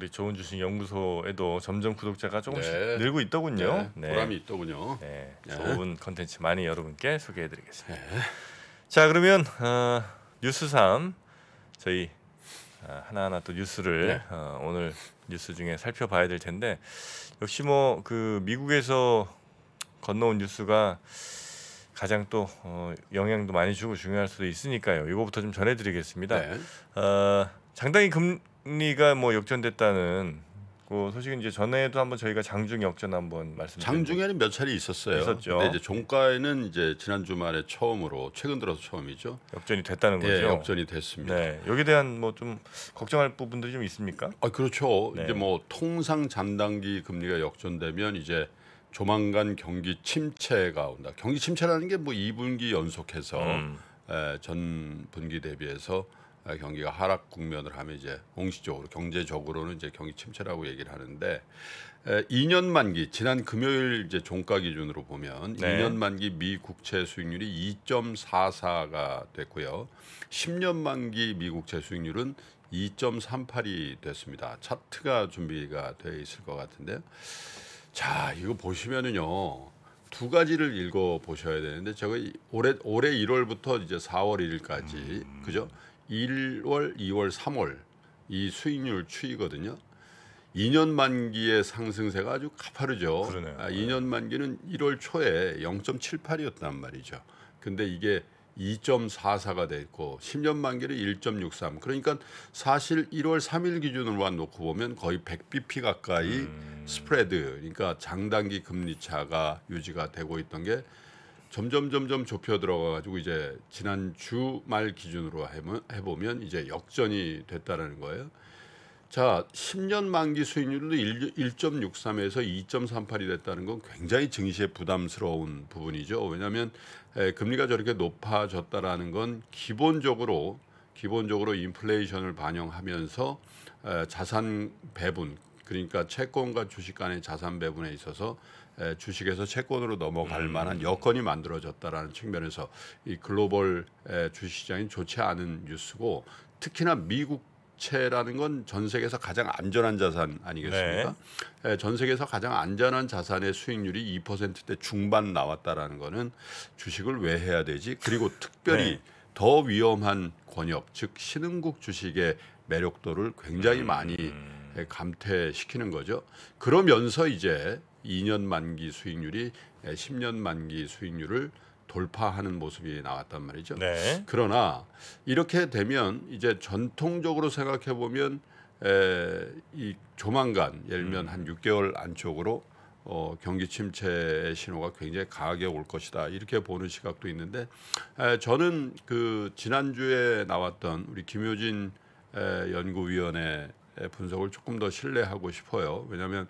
우리 좋은 주식 연구소에도 점점 구독자가 조금씩 네. 늘고 있더군요. 네. 네, 보람이 있더군요. 네, 네. 좋은 컨텐츠 많이 여러분께 소개해드리겠습니다. 네. 자 그러면 어, 뉴스 3 저희 아, 하나하나 또 뉴스를 네. 어, 오늘 뉴스 중에 살펴봐야 될 텐데 역시 뭐 그 미국에서 건너온 뉴스가 가장 또 어, 영향도 많이 주고 중요할 수도 있으니까요. 이거부터 좀 전해드리겠습니다. 어, 장당히 금, 장리가뭐 역전됐다는 그 소식은 이제 전에도 한번 저희가 장중 역전 한번 말씀. 장중에는 몇 차례 있었어요. 있었죠. 근데 이제 종가에는 이제 지난 주말에 처음으로 최근 들어서 처음이죠. 역전이 됐다는 예, 거죠. 네, 역전이 됐습니다. 네, 여기에 대한 뭐 좀 걱정할 부분들이 좀 있습니까? 아 그렇죠. 네. 이제 뭐 통상 잔당기 금리가 역전되면 이제 조만간 경기 침체가 온다. 경기 침체라는 게 뭐 2분기 연속해서 음. 에, 예, 전 분기 대비해서 아, 경기가 하락 국면을 하면 이제 공식적으로 경제적으로는 이제 경기 침체라고 얘기를 하는데 2년 만기 지난 금요일 이제 종가 기준으로 보면 네. 2년 만기 미 국채 수익률이 2.44가 됐고요. 10년 만기 미 국채 수익률은 2.38이 됐습니다. 차트가 준비가 돼 있을 것 같은데요. 자, 이거 보시면은요. 두 가지를 읽어 보셔야 되는데 제가 올해 올해 1월부터 이제 4월 1일까지 음. 그죠? 1월, 2월, 3월 이 수익률 추이거든요. 2년 만기의 상승세가 아주 가파르죠. 아, 2년 만기는 1월 초에 0.78이었단 말이죠. 근데 이게 2.44가 됐고 10년 만기는 1.63. 그러니까 사실 1월 3일 기준으로만 놓고 보면 거의 100bp 가까이 음. 스프레드 그러니까 장단기 금리 차가 유지가 되고 있던 게 점점 점점 좁혀 들어가가지고 이제 지난 주말 기준으로 해보면 이제 역전이 됐다라는 거예요. 자, 10년 만기 수익률도 1, 6 3에서 2.38이 됐다는 건 굉장히 증시에 부담스러운 부분이죠. 왜냐하면 금리가 저렇게 높아졌다라는 건 기본적으로 기본적으로 인플레이션을 반영하면서 자산 배분 그러니까 채권과 주식 간의 자산 배분에 있어서 주식에서 채권으로 넘어갈 음. 만한 여건이 만들어졌다라는 측면에서 이 글로벌 주식시장이 좋지 않은 뉴스고 특히나 미국 채라는 건 전 세계에서 가장 안전한 자산 아니겠습니까? 네. 전 세계에서 가장 안전한 자산의 수익률이 2%대 중반 나왔다라는 거는 주식을 왜 해야 되지? 그리고 특별히 네. 더 위험한 권역 즉 신흥국 주식의 매력도를 굉장히 음. 많이 예, 감퇴시키는 거죠. 그러면서 이제 2년 만기 수익률이 10년 예, 만기 수익률을 돌파하는 모습이 나왔단 말이죠. 네. 그러나 이렇게 되면 이제 전통적으로 생각해 보면 예, 이 조만간 예를 들면 음. 한 6개월 안쪽으로 어, 경기 침체의 신호가 굉장히 강하게 올 것이다 이렇게 보는 시각도 있는데 에, 저는 그 지난주에 나왔던 우리 김효진 연구위원회 예, 분석을 조금 더 신뢰하고 싶어요. 왜냐하면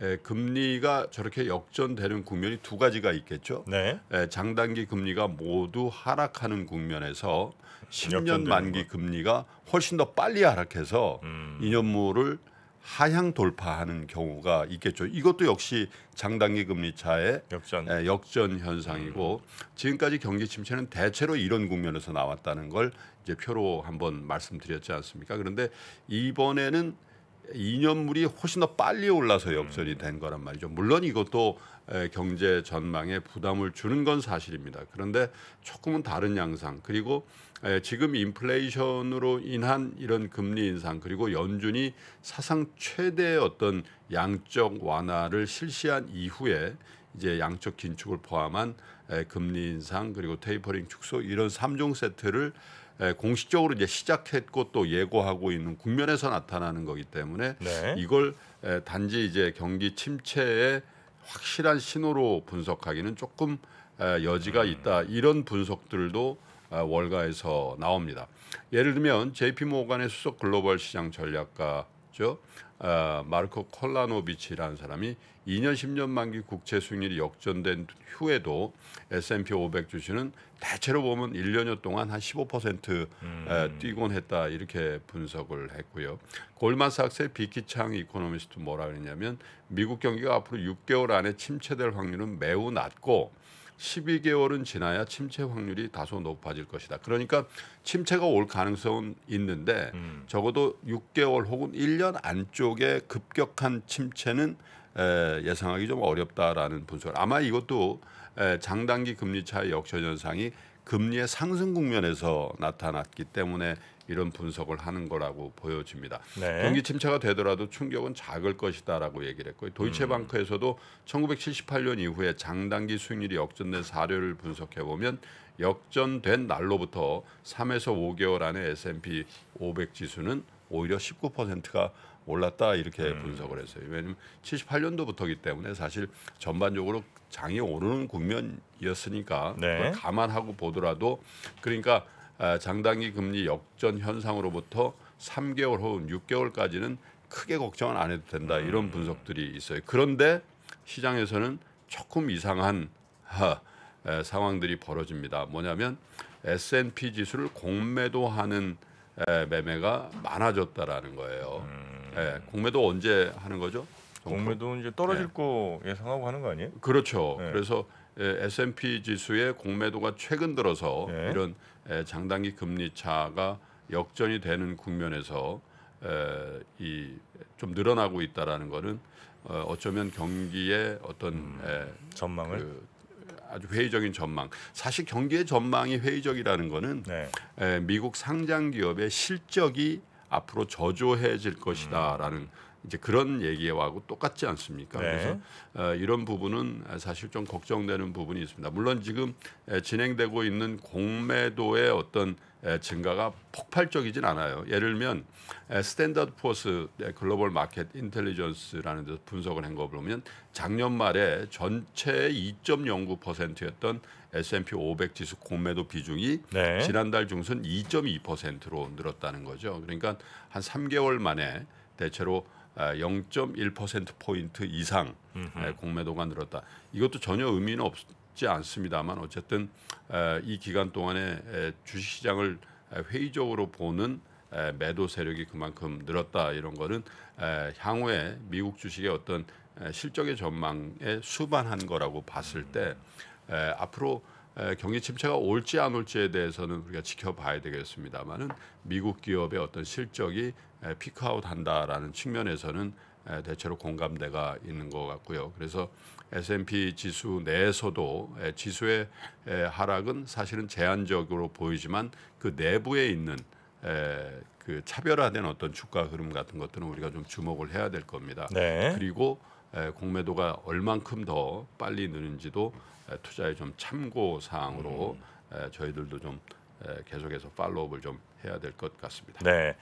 예, 금리가 저렇게 역전되는 국면이 두 가지가 있겠죠. 네. 예, 장단기 금리가 모두 하락하는 국면에서 10년 만기 금리가 훨씬 더 빨리 하락해서 음. 2년물을 하향 돌파하는 경우가 있겠죠. 이것도 역시 장단기 금리 차의 역전, 예, 역전 현상이고 음. 지금까지 경기 침체는 대체로 이런 국면에서 나왔다는 걸 이제 표로 한번 말씀드렸지 않습니까? 그런데 이번에는 이년물이 훨씬 더 빨리 올라서 역전이 음. 된 거란 말이죠. 물론 이것도 경제 전망에 부담을 주는 건 사실입니다. 그런데 조금은 다른 양상 그리고 지금 인플레이션으로 인한 이런 금리 인상 그리고 연준이 사상 최대의 어떤 양적 완화를 실시한 이후에 이제 양적 긴축을 포함한 금리 인상 그리고 테이퍼링 축소 이런 삼종 세트를 예, 공식적으로 이제 시작했고 또 예고하고 있는 국면에서 나타나는 거기 때문에 네. 이걸 예, 단지 이제 경기 침체의 확실한 신호로 분석하기는 조금 예, 여지가 음. 있다 이런 분석들도 아, 월가에서 나옵니다. 예를 들면 JP 모간의 수석 글로벌 시장 전략가죠 아, 마르코 콜라노비치라는 사람이 2년 10년 만기 국채 수익률이 역전된 후에도 S&P 500 주식은 대체로 보면 1년여 동안 한 15% 음. 뛰곤 했다 이렇게 분석을 했고요. 골만삭스의 비키창 이코노미스트 뭐라 그랬냐면 미국 경기가 앞으로 6개월 안에 침체될 확률은 매우 낮고 12개월은 지나야 침체 확률이 다소 높아질 것이다. 그러니까 침체가 올 가능성은 있는데 음. 적어도 6개월 혹은 1년 안쪽에 급격한 침체는 예상하기 좀 어렵다라는 분석. 아마 이것도 장단기 금리 차의 역전 현상이 금리의 상승 국면에서 나타났기 때문에 이런 분석을 하는 거라고 보여집니다. 네. 경기 침체가 되더라도 충격은 작을 것이다라고 얘기를 했고 음. 도이체방크에서도 1978년 이후에 장단기 수익률이 역전된 사례를 분석해 보면 역전된 날로부터 3에서 5개월 안에 S&P 500 지수는 오히려 19%가 올랐다 이렇게 음. 분석을 했어요. 왜냐하면 78년도부터기 때문에 사실 전반적으로 장이 오르는 국면이었으니까 네. 감안하고 보더라도 그러니까 아, 장단기 금리 역전 현상으로부터 3개월 혹은 6개월까지는 크게 걱정은 안 해도 된다 음. 이런 분석들이 있어요. 그런데 시장에서는 조금 이상한 하, 에, 상황들이 벌어집니다. 뭐냐면 S&P 지수를 공매도하는 예, 매매가 많아졌다라는 거예요. 음. 예, 공매도 언제 하는 거죠? 공매도 이제 떨어질 예. 거 예상하고 하는 거 아니에요? 그렇죠. 예. 그래서 예, S&P 지수의 공매도가 최근 들어서 예. 이런 예, 장단기 금리 차가 역전이 되는 국면에서 에, 예, 이좀 늘어나고 있다라는 거는 어, 어쩌면 경기의 어떤 음, 에, 예, 전망을 그 아주 회의적인 전망. 사실 경기의 전망이 회의적이라는 거는 네. 에, 미국 상장 기업의 실적이 앞으로 저조해질 것이다라는 음. 이제 그런 얘기하고 똑같지 않습니까? 네. 그래서 어, 이런 부분은 사실 좀 걱정되는 부분이 있습니다. 물론 지금 진행되고 있는 공매도의 어떤 증가가 폭발적이진 않아요. 예를 들면 스탠다드 포스 글로벌 마켓 인텔리전스라는 데서 분석을 한 거 보면 작년 말에 전체의 2.09%였던 S&P 500 지수 공매도 비중이 네. 지난달 중순 2.2%로 늘었다는 거죠. 그러니까 한 3개월 만에 대체로 0.1% 포인트 이상 음 공매도가 늘었다. 이것도 전혀 의미는 없, 쉽지 않습니다만 어쨌든 이 기간 동안에 주식시장을 회의적으로 보는 매도 세력이 그만큼 늘었다 이런 거는 향후에 미국 주식의 어떤 실적의 전망에 수반한 거라고 봤을 때 앞으로 경기 침체가 올지 안 올지에 대해서는 우리가 지켜봐야 되겠습니다만은 미국 기업의 어떤 실적이 피크아웃한다라는 측면에서는 대체로 공감대가 있는 것 같고요. 그래서 S&P 지수 내에서도 지수의 하락은 사실은 제한적으로 보이지만 그 내부에 있는 그 차별화된 어떤 주가 흐름 같은 것들은 우리가 좀 주목을 해야 될 겁니다. 네. 그리고 공매도가 얼만큼 더 빨리 느는지도 투자에 좀 참고 사항으로 음. 저희들도 좀 예, 계속해서 팔로우업을 좀 해야 될 것 같습니다. 네.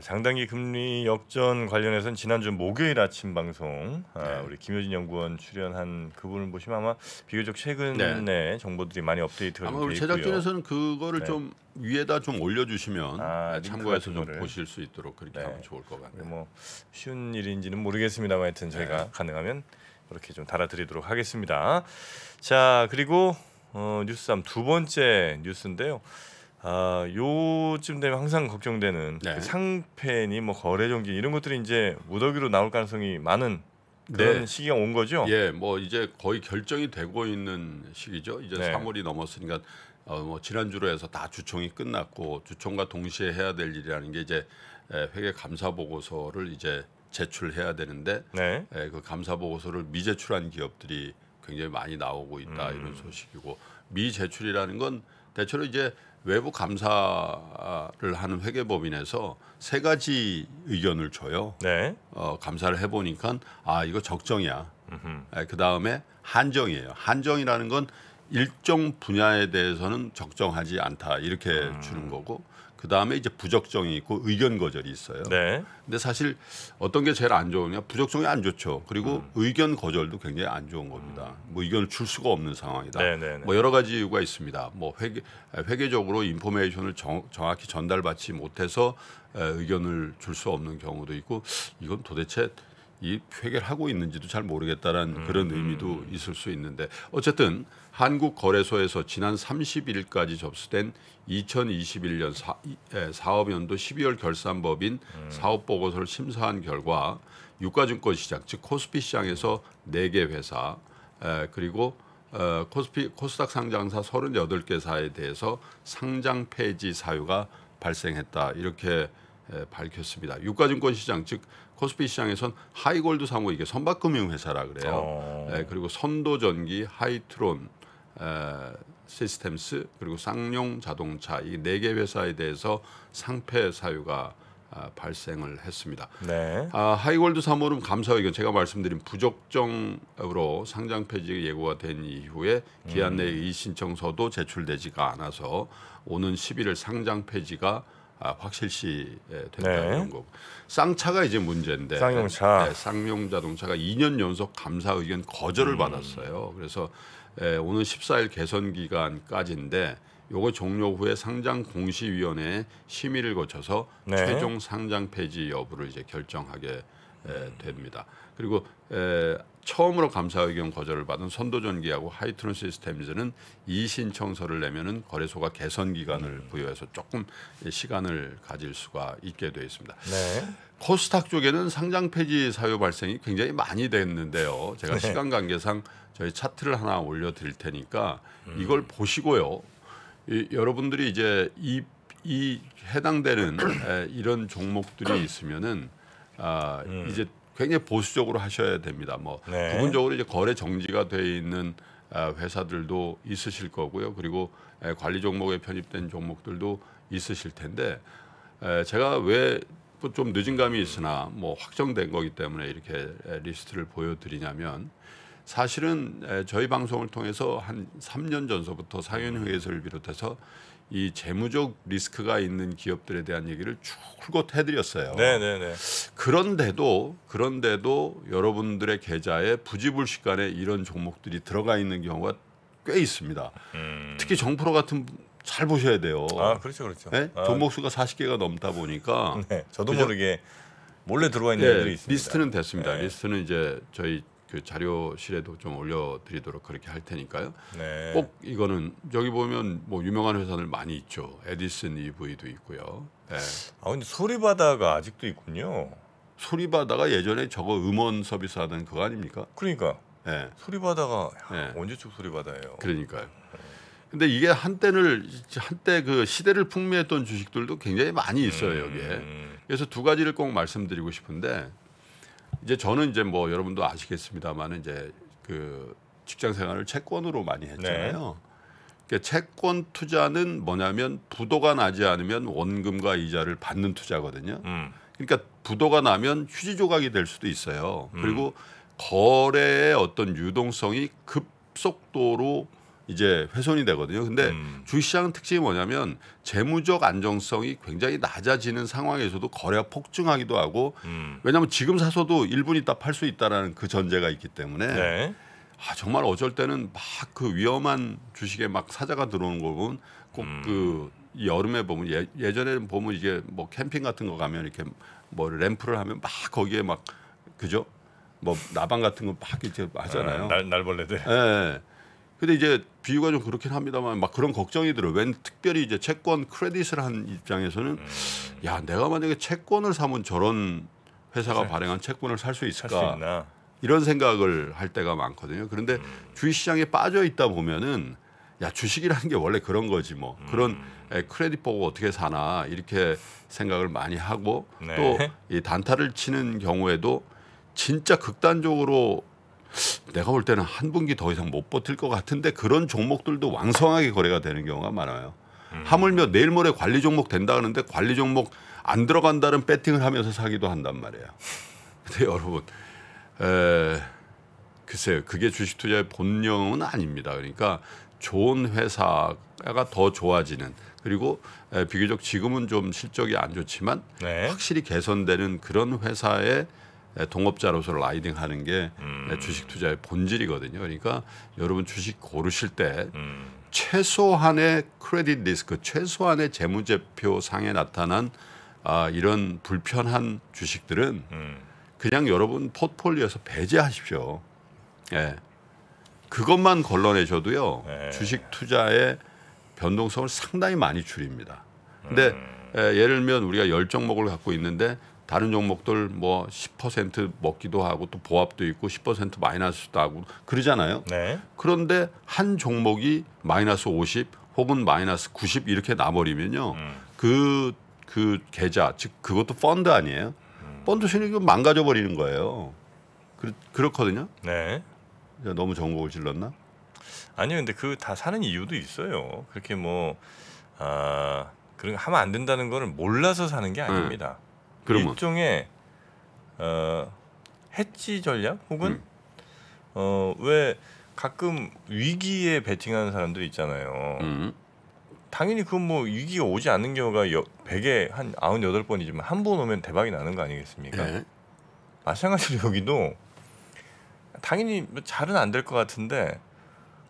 장단기 금리 역전 관련해서는 지난주 목요일 아침 방송 아, 네. 아, 우리 김효진 연구원 출연한 그분을 보시면 아마 비교적 최근에 네. 네. 정보들이 많이 업데이트가 아마 우리 제작진에서는 그거를 네. 좀 위에다 좀 올려주시면 아, 참고해서 좀 거를. 보실 수 있도록 그렇게 네. 하면 좋을 것 같아요. 뭐 쉬운 일인지는 모르겠습니다만 하여튼 저희가 네. 가능하면 그렇게 좀 달아드리도록 하겠습니다. 자 그리고 어, 뉴스삼 두 번째 뉴스인데요. 아, 요쯤 되면 항상 걱정되는 그 네. 그 상패니 뭐 거래 정지 이런 것들이 이제 무더기로 나올 가능성이 많은 그런 네. 시기가 온 거죠. 예, 뭐 이제 거의 결정이 되고 있는 시기죠. 이제 네. 3월이 넘었으니까 어, 뭐 지난주로 해서 다 주총이 끝났고 주총과 동시에 해야 될 일이라는 게 이제 예, 회계 감사 보고서를 이제 제출해야 되는데 네. 에, 예, 그 감사 보고서를 미제출한 기업들이 굉장히 많이 나오고 있다 음. 이런 소식이고 미제출이라는 건 대체로 이제 외부 감사를 하는 회계법인에서 세 가지 의견을 줘요. 네. 어, 감사를 해보니까 아 이거 적정이야. 그 다음에 한정이에요. 한정이라는 건 일정 분야에 대해서는 적정하지 않다 이렇게 음. 주는 거고 그 다음에 이제 부적정이 있고 의견 거절이 있어요. 네. 근데 사실 어떤 게 제일 안 좋으냐 부적정이 안 좋죠. 그리고 음. 의견 거절도 굉장히 안 좋은 겁니다. 음. 뭐 의견을 줄 수가 없는 상황이다. 네네네. 네, 네. 뭐 여러 가지 이유가 있습니다. 뭐 회계 회계적으로 인포메이션을 정, 정확히 전달받지 못해서 의견을 줄 수 없는 경우도 있고 이건 도대체 이 회계를 하고 있는지도 잘 모르겠다라는 음. 그런 의미도 있을 수 있는데 어쨌든. 한국거래소에서 지난 30일까지 접수된 2021년 사, 에, 예, 사업연도 12월 결산법인 음. 사업보고서를 심사한 결과 유가증권 시장 즉 코스피 시장에서 4개 회사 에, 그리고 어, 코스피 코스닥 상장사 38개사에 대해서 상장 폐지 사유가 발생했다 이렇게 에, 밝혔습니다. 유가증권 시장 즉 코스피 시장에선 하이골드 사무 이게 선박금융회사라 그래요. 어. 에, 네, 그리고 선도전기, 하이트론, 시스템스 그리고 쌍용 자동차 이 네 개 회사에 대해서 상폐 사유가 아, 발생을 했습니다. 네. 아, 하이골드 사모름 감사의견 제가 말씀드린 부적정으로 상장 폐지 예고가 된 이후에 기한 내에 음. 이 신청서도 제출되지가 않아서 오는 11일 상장 폐지가 아, 확실시 된다는 네. 거고 쌍차가 이제 문제인데 쌍용차 네, 쌍용 자동차가 2년 연속 감사 의견 거절을 음. 받았어요. 그래서 에, 예, 오늘 14일 개선 기간까지인데 요거 종료 후에 상장 공시위원회 심의를 거쳐서 네. 최종 상장 폐지 여부를 이제 결정하게 에, 예, 됩니다. 그리고 에, 예, 처음으로 감사의견 거절을 받은 선도전기하고 하이트론 시스템즈는 이신청서를 내면은 거래소가 개선 기간을 음. 부여해서 조금 시간을 가질 수가 있게 되어 있습니다. 네. 코스닥 쪽에는 상장 폐지 사유 발생이 굉장히 많이 됐는데요. 제가 네. 시간 관계상 저희 차트를 하나 올려드릴 테니까 음. 이걸 보시고요. 이, 여러분들이 이제 이, 이 해당되는 에, 이런 종목들이 있으면은 아, 음. 이제 굉장히 보수적으로 하셔야 됩니다. 뭐 네. 부분적으로 이제 거래 정지가 돼 있는 아, 회사들도 있으실 거고요. 그리고 관리 종목에 편입된 종목들도 있으실 텐데 제가 왜 좀 늦은 감이 있으나 뭐 확정된 거기 때문에 이렇게 리스트를 보여드리냐면 사실은 저희 방송을 통해서 한 3년 전서부터 상현회의에를 비롯해서 이 재무적 리스크가 있는 기업들에 대한 얘기를 줄곧 해드렸어요. 네네네. 네, 네. 그런데도 그런데도 여러분들의 계좌에 부지불식간에 이런 종목들이 들어가 있는 경우가 꽤 있습니다. 음. 특히 정프로 같은 잘 보셔야 돼요. 아 그렇죠 그렇죠. 네? 아. 종목 수가 40개가 넘다 보니까 네, 저도 그죠? 모르게 몰래 들어와 있는 네, 들이 있습니다. 리스트는 됐습니다. 네. 리스트는 이제 저희 그 자료실에도 좀 올려드리도록 그렇게 할 테니까요. 네. 꼭 이거는 여기 보면 뭐 유명한 회사들 많이 있죠. 에디슨 EV도 있고요. 네. 아 근데 소리바다가 아직도 있군요. 소리바다가 예전에 저거 음원 서비스 하던 그거 아닙니까? 그러니까. 네. 소리바다가 야, 언제쯤 네. 소리바다예요. 그러니까요. 네. 근데 이게 한때를 한때 그 시대를 풍미했던 주식들도 굉장히 많이 있어요 여기에. 음. 그래서 두 가지를 꼭 말씀드리고 싶은데 이제 저는 이제 뭐 여러분도 아시겠습니다만 이제 그 직장 생활을 채권으로 많이 했잖아요. 네. 그러니까 채권 투자는 뭐냐면 부도가 나지 않으면 원금과 이자를 받는 투자거든요. 음. 그러니까 부도가 나면 휴지 조각이 될 수도 있어요. 음. 그리고 거래의 어떤 유동성이 급속도로 이제 훼손이 되거든요. 근데 음. 주식시장 특징이 뭐냐면 재무적 안정성이 굉장히 낮아지는 상황에서도 거래가 폭증하기도 하고 음. 왜냐하면 지금 사서도 1분 있다 팔 수 있다라는 그 전제가 있기 때문에 네. 아, 정말 어쩔 때는 막 그 위험한 주식에 막 사자가 들어오는 거 보면 꼭그 음. 그 여름에 보면 예, 예전에는 보면 이게 뭐 캠핑 같은 거 가면 이렇게 뭐 램프를 하면 막 거기에 막 그죠? 뭐 나방 같은 거 막 이렇게 아, 하잖아요. 날, 날벌레들. 예. 네. 근데 이제 비유가 좀 그렇긴 합니다만 막 그런 걱정이 들어요. 웬 특별히 이제 채권 크레딧을 한 입장에서는 음. 야 내가 만약에 채권을 사면 저런 회사가 네. 발행한 채권을 살 수 있을까 살수 이런 생각을 할 때가 많거든요. 그런데 음. 주식시장에 빠져 있다 보면은 야 주식이라는 게 원래 그런 거지 뭐 음. 그런 에, 크레딧 보고 어떻게 사나 이렇게 생각을 많이 하고 네. 또이 단타를 치는 경우에도 진짜 극단적으로 내가 볼 때는 한 분기 더 이상 못 버틸 것 같은데 그런 종목들도 왕성하게 거래가 되는 경우가 많아요. 음. 하물며 내일 모레 관리 종목 된다 하는데 관리 종목 안 들어간다는 배팅을 하면서 사기도 한단 말이에요. 근데 여러분, 에, 글쎄요, 그게 주식 투자의 본령은 아닙니다. 그러니까 좋은 회사가 더 좋아지는 그리고 비교적 지금은 좀 실적이 안 좋지만 네. 확실히 개선되는 그런 회사에 예, 동업자로서 라이딩하는 게 음. 예, 주식 투자의 본질이거든요. 그러니까 여러분 주식 고르실 때 음. 최소한의 크레딧 리스크, 최소한의 재무제표 상에 나타난 아, 이런 불편한 주식들은 음. 그냥 여러분 포트폴리오에서 배제하십시오. 예. 그것만 걸러내셔도요 네. 주식 투자의 변동성을 상당히 많이 줄입니다. 근데 음. 예, 예를 들면 우리가 열 종목을 갖고 있는데 다른 종목들 뭐 10% 먹기도 하고 또 보합도 있고 10% 마이너스도 하고 그러잖아요. 네. 그런데 한 종목이 마이너스 50 혹은 마이너스 90 이렇게 나버리면요. 그그 음. 그, 그 계좌 즉 그것도 펀드 아니에요. 음. 펀드 실력이 망가져 버리는 거예요. 그, 그렇거든요. 네. 너무 정곡을 질렀나? 아니요, 근데 그 다 사는 이유도 있어요. 그렇게 뭐 아, 그런 하면 안 된다는 거를 몰라서 사는 게 네. 아닙니다. 음. 그러면. 일종의 어, 해치 전략 혹은 음. 어왜 가끔 위기에 베팅하는 사람들 있잖아요. 음. 당연히 그건 뭐 위기가 오지 않는 경우가 여, 100에 한 98번이지만 한 번 오면 대박이 나는 거 아니겠습니까? 네. 마찬가지로 여기도 당연히 뭐 잘은 안 될 것 같은데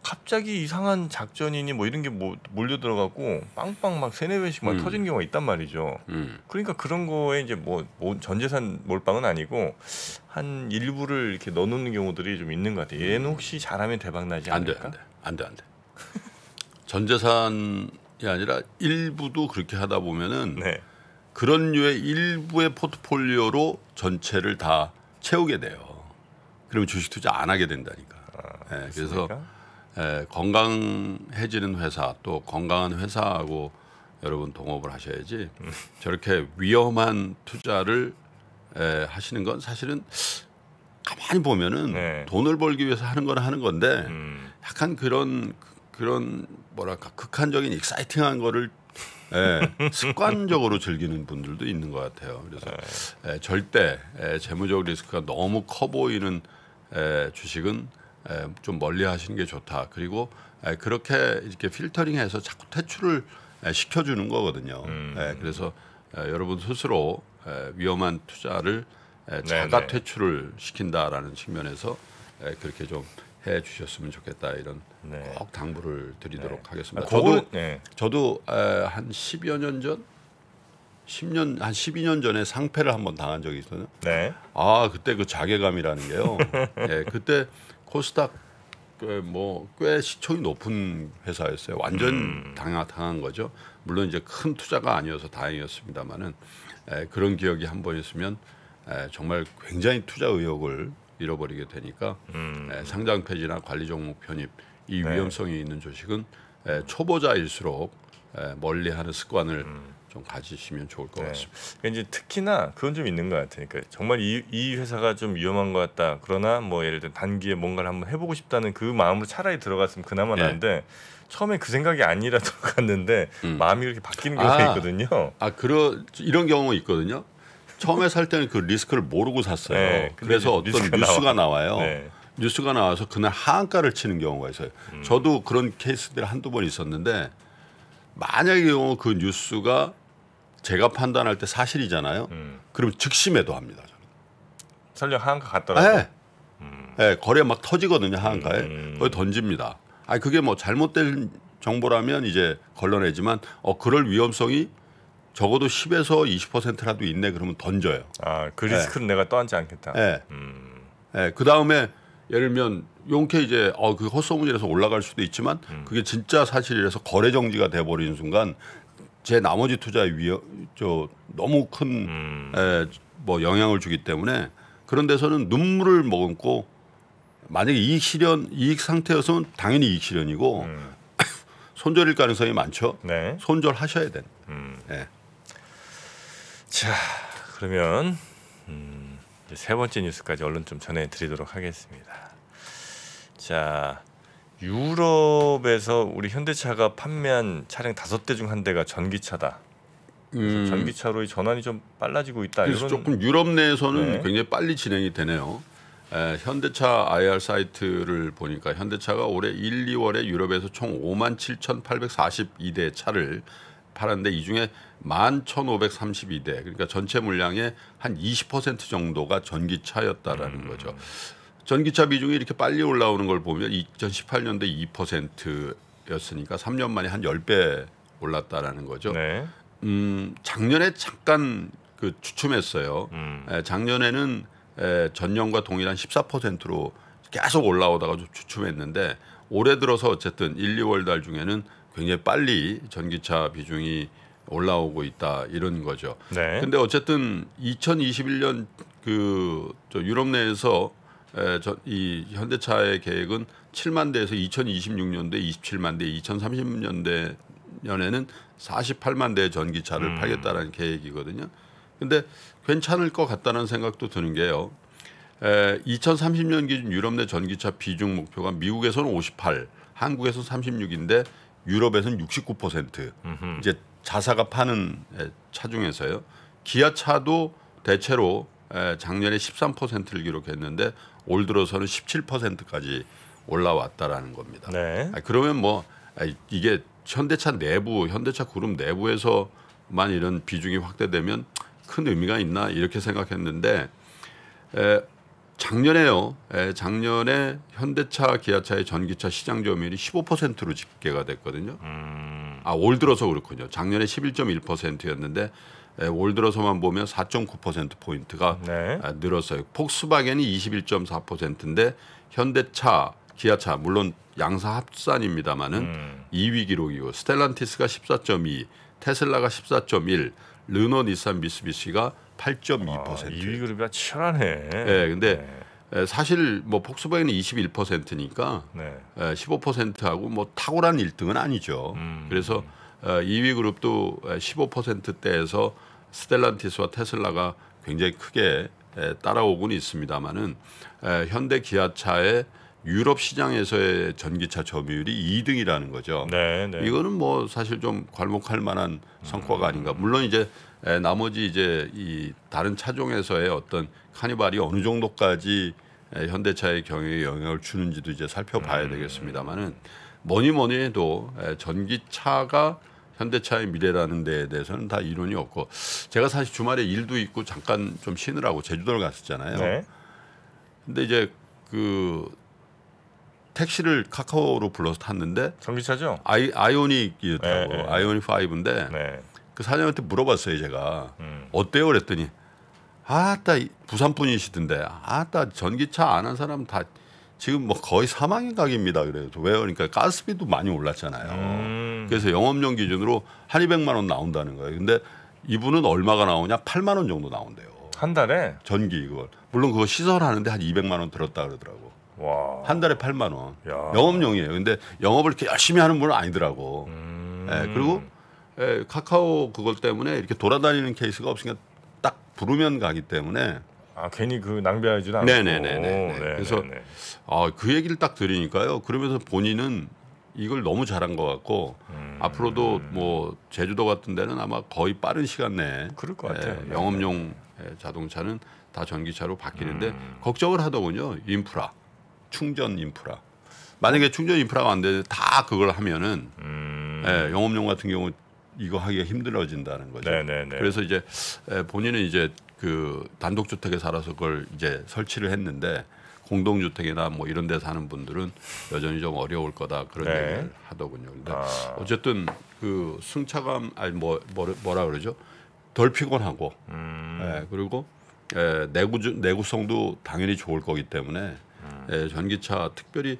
갑자기 이상한 작전이니 뭐 이런 게뭐 몰려 들어가고 빵빵 막 세네 배씩 막 음. 터진 경우가 있단 말이죠. 음. 그러니까 그런 거에 이제 뭐, 뭐 전재산 몰빵은 아니고 한 일부를 이렇게 넣어놓는 경우들이 좀 있는 것 같아요. 얘는 혹시 잘하면 대박 나지 않을까? 안 돼, 안 돼, 안 돼. 전재산이 아니라 일부도 그렇게 하다 보면은 네. 그런 류의 일부의 포트폴리오로 전체를 다 채우게 돼요. 그러면 주식 투자 안 하게 된다니까. 아, 네, 그래서 에, 예, 건강해지는 회사 또 건강한 회사하고 여러분 동업을 하셔야지 저렇게 위험한 투자를 에, 예, 하시는 건 사실은 가만히 보면은 네. 돈을 벌기 위해서 하는 건 하는 건데 음. 약간 그런 그런 뭐랄까 극한적인 익사이팅한 거를 에, 예, 습관적으로 즐기는 분들도 있는 것 같아요. 그래서 에, 네. 절대 에, 재무적 리스크가 너무 커 보이는 에, 주식은 좀 멀리 하시는 게 좋다. 그리고 그렇게 이렇게 필터링해서 자꾸 퇴출을 시켜주는 거거든요. 음. 그래서 여러분 스스로 위험한 투자를 자가 퇴출을 시킨다라는 측면에서 그렇게 좀 해주셨으면 좋겠다 이런 네. 꼭 당부를 드리도록 네. 하겠습니다. 아, 저도 네. 저도 한 10여 년 전, 10년 한 12년 전에 상패를 한 번 당한 적이 있어요. 네. 아 그때 그 자괴감이라는 게요. 예, 그때 코스닥 뭐 꽤 시총이 높은 회사였어요. 완전 음. 당하 당한 거죠. 물론 이제 큰 투자가 아니어서 다행이었습니다만은 그런 기억이 한 번 있으면 에, 정말 굉장히 투자 의욕을 잃어버리게 되니까 음. 에, 상장 폐지나 관리 종목 편입 이 네. 위험성이 네. 있는 조식은 에, 초보자일수록 에, 멀리하는 습관을 음. 좀 가지시면 좋을 것 네. 같습니다. 그러니까 이제 특히나 그건 좀 있는 것같아니까 그러니까 정말 이, 이 회사가 좀 위험한 것 같다. 그러나 뭐 예를 들어 단기에 뭔가를 한번 해보고 싶다는 그 마음으로 차라리 들어갔으면 그나마 네. 나은데 처음에 그 생각이 아니라 들갔는데 음. 마음이 이렇게 바뀌는 경우가 아, 있거든요. 아 그런 이런 경우 있거든요. 처음에 살 때는 그 리스크를 모르고 샀어요. 네, 그래서 어떤 뉴스가, 뉴스가 나와요. 네. 뉴스가 나와서 그날 하한가를 치는 경우가 있어요. 음. 저도 그런 케이스들이 한두 번 있었는데 만약에 그, 그 뉴스가 제가 판단할 때 사실이잖아요. 음. 그럼 즉심에도 합니다. 저는. 설령 하한가 갔더라도. 네. 예. 음. 네, 예, 거래 막 터지거든요 하한가에 음. 음. 거기 던집니다. 아 그게 뭐 잘못된 정보라면 이제 걸러내지만 어 그럴 위험성이 적어도 10에서 20%라도 있네 그러면 던져요. 아그 리스크는 네. 내가 떠안지 않겠다. 네. 음. 네. 그 다음에 예를 들면 용케 이제 어그 헛소문이라서 올라갈 수도 있지만 음. 그게 진짜 사실이라서 거래 정지가 돼버리는 순간 제 나머지 투자에 위협 저 너무 큰뭐 음. 뭐 영향을 주기 때문에 그런 데서는 눈물을 머금고 만약에 이익 실현 이익 상태여서는 당연히 이익 실현이고 음. 손절일 가능성이 많죠. 네. 손절하셔야 된. 음. 네. 자 그러면 음, 이제 세 번째 뉴스까지 얼른 좀 전해드리도록 하겠습니다. 자 유럽에서 우리 현대차가 판매한 차량 다섯 대 중 한 대가 전기차다. 음. 전기차로의 전환이 좀 빨라지고 있다. 그래서 이런... 조금 유럽 내에서는 네. 굉장히 빨리 진행이 되네요. 에, 현대차 IR 사이트를 보니까 현대차가 올해 1, 2월에 유럽에서 총 5만 7,842대 차를 팔았는데 이 중에 11,532대 그러니까 전체 물량의 한 20% 정도가 전기차였다라는 음. 거죠. 전기차 비중이 이렇게 빨리 올라오는 걸 보면 2018년도 2%였으니까 3년 만에 한 10배 올랐다라는 거죠. 네. 음, 작년에 잠깐 그 추춤했어요. 음. 에, 예, 작년에는 에, 예, 전년과 동일한 14%로 계속 올라오다가 좀 추춤했는데 올해 들어서 어쨌든 1, 2월 달 중에는 굉장히 빨리 전기차 비중이 올라오고 있다 이런 거죠. 네. 근데 어쨌든 2021년 그저 유럽 내에서 에, 저, 이 현대차의 계획은 7만 대에서 2026년대 27만 대, 2030년대 연에는 48만 대의 전기차를 음. 팔겠다는 계획이거든요. 근데 괜찮을 것 같다는 생각도 드는 게요. 에, 2030년 기준 유럽 내 전기차 비중 목표가 미국에서는 58, 한국에서는 36인데 유럽에서는 69% 음흠. 이제 자사가 파는 차 중에서요. 기아차도 대체로 작년에 13%를 기록했는데 올 들어서는 17%까지 올라왔다라는 겁니다. 네. 아 그러면 뭐아 이게 현대차 내부, 현대차 그룹 내부에서만 이런 비중이 확대되면 큰 의미가 있나 이렇게 생각했는데 에, 작년에요. 에, 작년에 현대차, 기아차의 전기차 시장 점유율이 15%로 집계가 됐거든요. 음. 아올 들어서 그렇군요. 작년에 11.1%였는데 예, 올 들어서만 보면 4.9% 포인트가 네. 아, 늘었어요. 폭스바겐이 21.4%인데 현대차, 기아차 물론 양사 합산입니다마는 음. 2위 기록이고 스텔란티스가 14.2, 테슬라가 14.1, 르노, 닛산, 미쓰비시가 8.2%. 아, 2위 그룹이 치열하네. 예, 근데 네. 예, 사실 뭐 폭스바겐이 21%니까 네. 15%하고 예, 뭐 탁월한 1등은 아니죠. 음. 그래서 2위 어, 그룹도 15%대에서 예, 스텔란티스와 테슬라가 굉장히 크게 따라오곤 있습니다만은 현대 기아차의 유럽 시장에서의 전기차 점유율이 2등이라는 거죠. 네, 네. 이거는 뭐 사실 좀 괄목할 만한 성과가 아닌가. 음. 물론 이제 나머지 이제 이 다른 차종에서의 어떤 카니발이 어느 정도까지 현대차의 경영에 영향을 주는지도 이제 살펴봐야 음. 되겠습니다만은 뭐니 뭐니 해도 전기차가 현대차의 미래라는 데에 대해서는 다 이론이 없고 제가 사실 주말에 일도 있고 잠깐 좀 쉬느라고 제주도를 갔었잖아요. 네. 근데 이제 그 택시를 카카오로 불러서 탔는데 전기차죠? 아이 아이오닉이었다고 네, 네. 아이오닉 5인데 네. 그 사장한테 물어봤어요 제가 음. 어때요 그랬더니 아따 부산 분이시던데 아따 전기차 안 한 사람 다 지금 뭐 거의 사망인 각입니다 그래요 왜요 그러니까 가스비도 많이 올랐잖아요. 음. 음. 그래서 영업용 기준으로 한 200만 원 나온다는 거예요. 근데 이분은 얼마가 나오냐? 8만 원 정도 나온대요. 한 달에? 전기 그걸. 물론 그거 시설하는데 한 200만 원 들었다 그러더라고. 와. 한 달에 8만 원. 야. 영업용이에요. 근데 영업을 이렇게 열심히 하는 분은 아니더라고. 음. 예, 그리고 에, 예, 카카오 그걸 때문에 이렇게 돌아다니는 케이스가 없으니까 딱 부르면 가기 때문에 아 괜히 그 낭비하지는 않고 네네네네 그래서 아, 그 얘기를 딱 들으니까요 그러면서 본인은 이걸 너무 잘한 것 같고 음. 앞으로도 뭐 제주도 같은 데는 아마 거의 빠른 시간 내에 그럴 것 같아요. 예, 네. 영업용 예, 자동차는 다 전기차로 바뀌는데 음. 걱정을 하더군요. 인프라, 충전 인프라. 만약에 충전 인프라가 안 되는데 다 그걸 하면은 음. 예, 영업용 같은 경우 이거 하기가 힘들어진다는 거죠. 네네네. 네, 네. 그래서 이제 예, 본인은 이제 그 단독 주택에 살아서 그걸 이제 설치를 했는데 공동주택이나 뭐 이런 데 사는 분들은 여전히 좀 어려울 거다 그런 네. 얘기를 하더군요. 근데 아. 어쨌든 그 승차감 아니 뭐, 뭐라 그러죠? 덜 피곤하고 음. 예, 그리고 예, 내구 내구성도 당연히 좋을 거기 때문에 음. 예, 전기차 특별히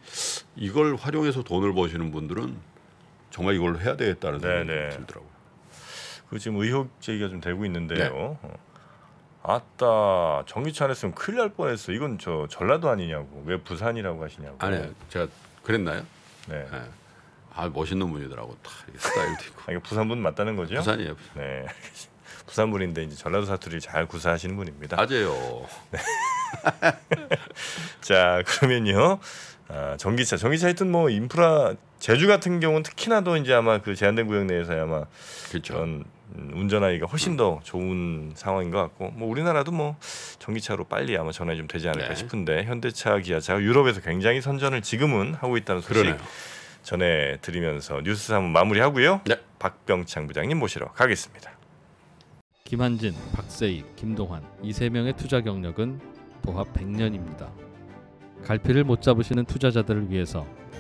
이걸 활용해서 돈을 버시는 분들은 정말 이걸 로 해야 되겠다는 생각이 들더라고요. 그 지금 의혹 제기가 좀 되고 있는데요. 네. 어. 아따 정기차안 했으면 큰일 날 뻔했어. 이건 저 전라도 아니냐고. 왜 부산이라고 하시냐고. 아니 제가 그랬나요? 네. 네. 아 멋있는 분이더라고. 다 스타일도 있고. 아, 니 부산 분 맞다는 거죠? 부산이에요. 부산. 네. 부산 분인데 이제 전라도 사투리를 잘 구사하시는 분입니다. 맞아요. 네. 자 그러면요. 아, 전기차, 전기차 하여튼 뭐 인프라 제주 같은 경우는 특히나 더 이제 아마 그 제한된 구역 내에서 아마 그렇죠. 음, 운전하기가 훨씬 더 좋은 상황인 것 같고 뭐 우리나라도 뭐 전기차로 빨리 아마 전환이 좀 되지 않을까 네. 싶은데 현대차 기아차가 유럽에서 굉장히 선전을 지금은 하고 있다는 소식 그러네요. 전해드리면서 뉴스 한번 마무리하고요 네. 박병창 부장님 모시러 가겠습니다 김한진, 박세희, 김동환 이 세 명의 투자 경력은 보합 100년입니다 갈피를 못 잡으시는 투자자들을 위해서